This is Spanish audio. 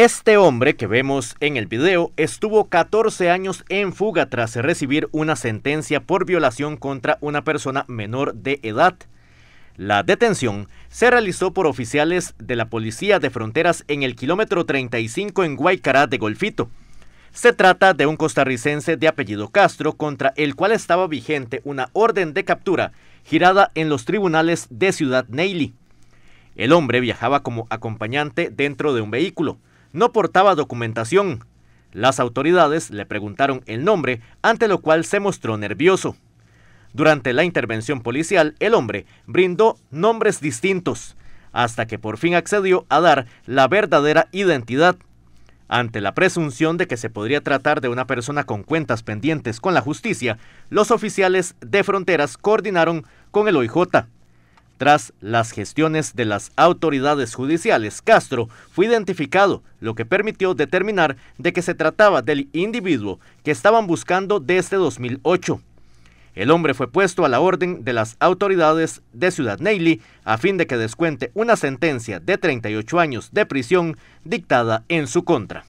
Este hombre que vemos en el video estuvo 14 años en fuga tras recibir una sentencia por violación contra una persona menor de edad. La detención se realizó por oficiales de la Policía de Fronteras en el kilómetro 35 en Guaycará de Golfito. Se trata de un costarricense de apellido Castro contra el cual estaba vigente una orden de captura girada en los tribunales de Ciudad Neyli. El hombre viajaba como acompañante dentro de un vehículo no portaba documentación. Las autoridades le preguntaron el nombre, ante lo cual se mostró nervioso. Durante la intervención policial, el hombre brindó nombres distintos, hasta que por fin accedió a dar la verdadera identidad. Ante la presunción de que se podría tratar de una persona con cuentas pendientes con la justicia, los oficiales de fronteras coordinaron con el OIJ tras las gestiones de las autoridades judiciales, Castro fue identificado, lo que permitió determinar de que se trataba del individuo que estaban buscando desde 2008. El hombre fue puesto a la orden de las autoridades de Ciudad Neily a fin de que descuente una sentencia de 38 años de prisión dictada en su contra.